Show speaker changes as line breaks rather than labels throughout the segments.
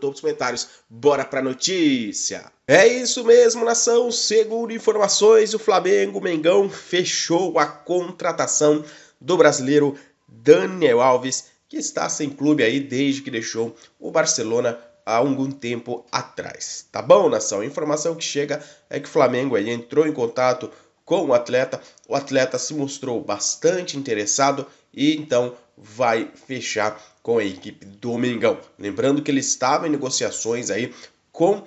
topo dos comentários. Bora pra notícia! É isso mesmo, nação! Segundo informações, o Flamengo Mengão fechou a contratação do brasileiro Daniel Alves, que está sem clube aí desde que deixou o Barcelona há algum tempo atrás. Tá bom, nação? A informação que chega é que o Flamengo aí entrou em contato com o atleta. O atleta se mostrou bastante interessado e então vai fechar com a equipe do Mengão. Lembrando que ele estava em negociações aí com uh,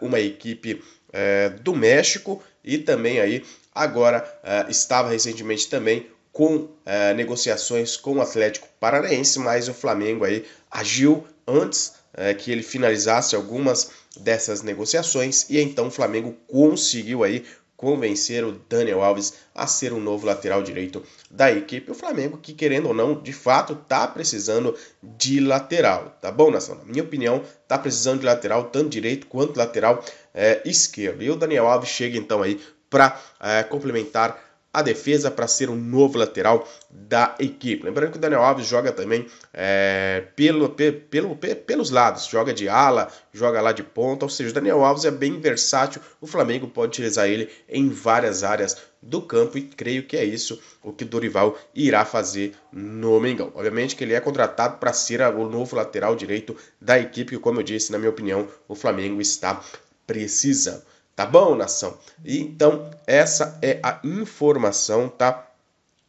uma equipe uh, do México e também aí agora uh, estava recentemente também com negociações com o Atlético Paranaense, mas o Flamengo aí agiu antes que ele finalizasse algumas dessas negociações e então o Flamengo conseguiu aí convencer o Daniel Alves a ser o um novo lateral direito da equipe. O Flamengo, que querendo ou não, de fato está precisando de lateral, tá bom, nação? Na minha opinião, está precisando de lateral, tanto direito quanto lateral é, esquerdo. E o Daniel Alves chega então aí para é, eh, complementar a defesa para ser o novo lateral da equipe. Lembrando que o Daniel Alves joga também é, pelo, pelo, pelos lados, joga de ala, joga lá de ponta, ou seja, o Daniel Alves é bem versátil, o Flamengo pode utilizar ele em várias áreas do campo e creio que é isso o que Dorival irá fazer no Mengão. Obviamente que ele é contratado para ser o novo lateral direito da equipe, e como eu disse, na minha opinião, o Flamengo está precisando. Tá bom, nação? E então, essa é a informação, tá?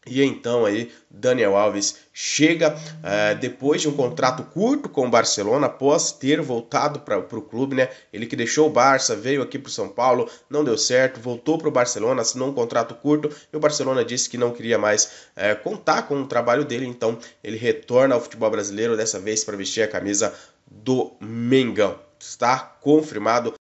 E então aí Daniel Alves chega eh, depois de um contrato curto com o Barcelona, após ter voltado para o clube, né? Ele que deixou o Barça, veio aqui para o São Paulo, não deu certo, voltou para o Barcelona, assinou um contrato curto e o Barcelona disse que não queria mais eh, contar com o trabalho dele, então ele retorna ao futebol brasileiro, dessa vez para vestir a camisa do Mengão. Está confirmado